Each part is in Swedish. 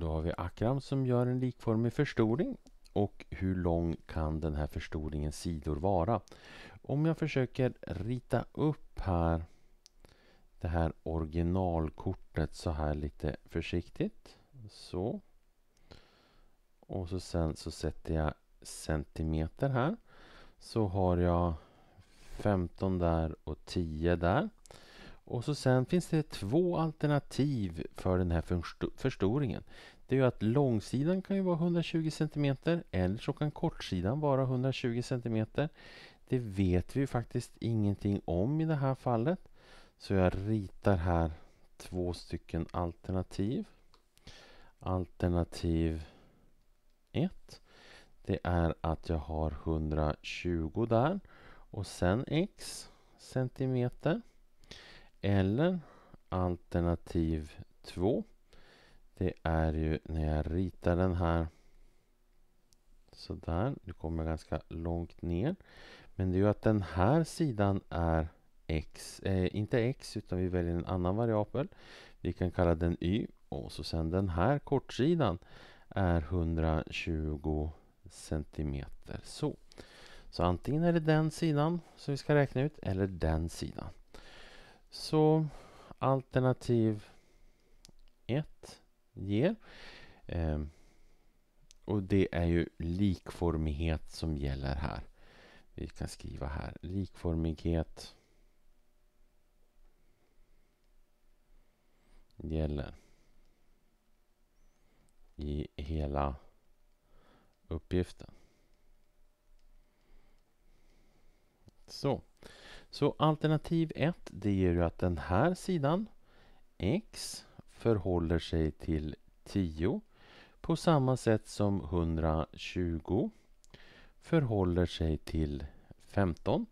Då har vi Akram som gör en likformig förstoring. Och hur lång kan den här förstoringens sidor vara? Om jag försöker rita upp här det här originalkortet så här lite försiktigt. Så. Och så sen så sätter jag centimeter här. Så har jag 15 där och 10 där. Och så sen finns det två alternativ för den här förstoringen. Det är att långsidan kan ju vara 120 cm eller så kan kortsidan vara 120 cm. Det vet vi faktiskt ingenting om i det här fallet. Så jag ritar här två stycken alternativ. Alternativ 1. Det är att jag har 120 där och sen x centimeter. Eller alternativ 2. Det är ju när jag ritar den här sådär. Nu kommer jag ganska långt ner. Men det är ju att den här sidan är x, eh, inte x utan vi väljer en annan variabel. Vi kan kalla den y och så sen den här kortsidan är 120 cm. Så. så antingen är det den sidan som vi ska räkna ut eller den sidan. Så alternativ 1 ger. Eh, och det är ju likformighet som gäller här. Vi kan skriva här likformighet gäller i hela uppgiften. Så. Så alternativ 1 det ger ju att den här sidan x förhåller sig till 10 på samma sätt som 120 förhåller sig till 15.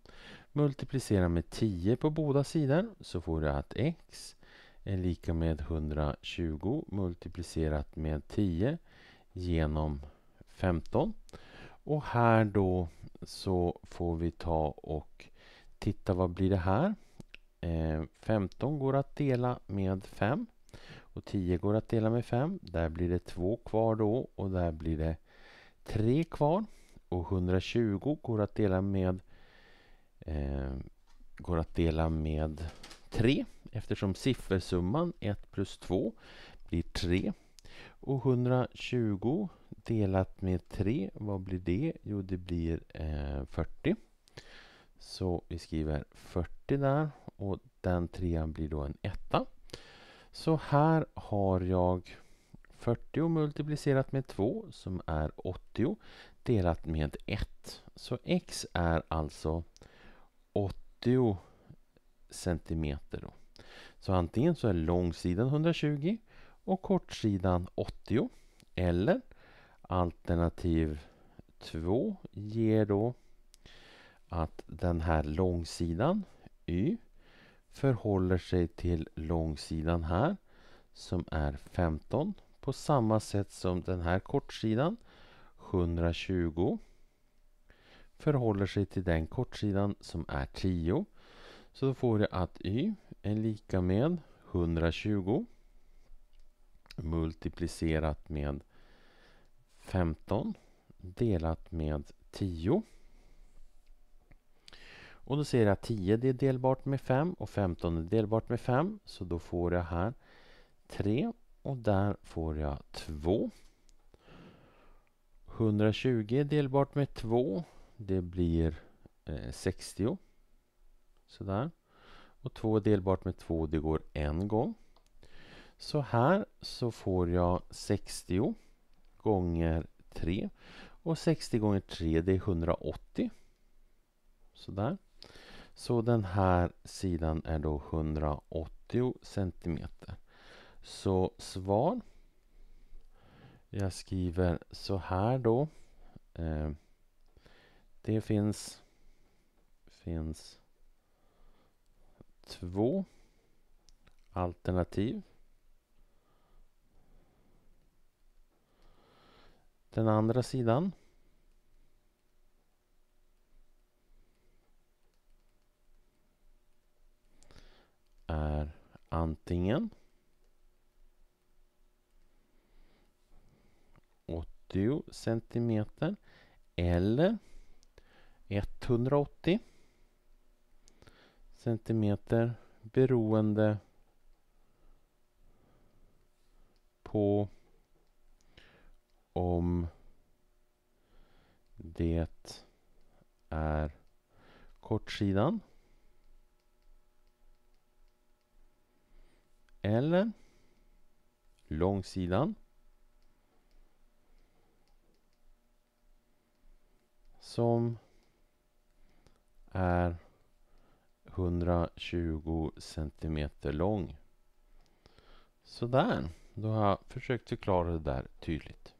Multiplicera med 10 på båda sidor så får du att x är lika med 120 multiplicerat med 10 genom 15. Och här då så får vi ta och titta vad blir det här? 15 eh, går att dela med 5 och 10 går att dela med 5. Där blir det 2 kvar då och där blir det 3 kvar. Och 120 går att dela med eh, går att dela med 3 eftersom siffersumman 1 plus 2 blir 3. Och 120 delat med 3, vad blir det? Jo, det blir eh, 40. Så vi skriver 40 där och den trean blir då en etta. Så här har jag 40 multiplicerat med 2 som är 80 delat med 1. Så x är alltså 80 centimeter. Då. Så antingen så är långsidan 120 och kortsidan 80. Eller alternativ 2 ger då att den här långsidan, y, förhåller sig till långsidan här som är 15 på samma sätt som den här kortsidan 120 förhåller sig till den kortsidan som är 10. Så då får jag att y är lika med 120 multiplicerat med 15 delat med 10 och då ser jag att 10 är delbart med 5 och 15 är delbart med 5. Så då får jag här 3 och där får jag 2. 120 är delbart med 2. Det blir eh, 60. Sådär. Och 2 delbart med 2, det går en gång. Så här så får jag 60 gånger 3. Och 60 gånger 3 det är 180. Sådär. Så den här sidan är då 180 centimeter. Så svar. Jag skriver så här då. Eh, det finns, finns två alternativ. Den andra sidan antingen 80 centimeter eller 180 centimeter beroende på om det är kortsidan eller långsidan. Som är 120 centimeter lång. Sådär, då har jag försökt förklara det där tydligt.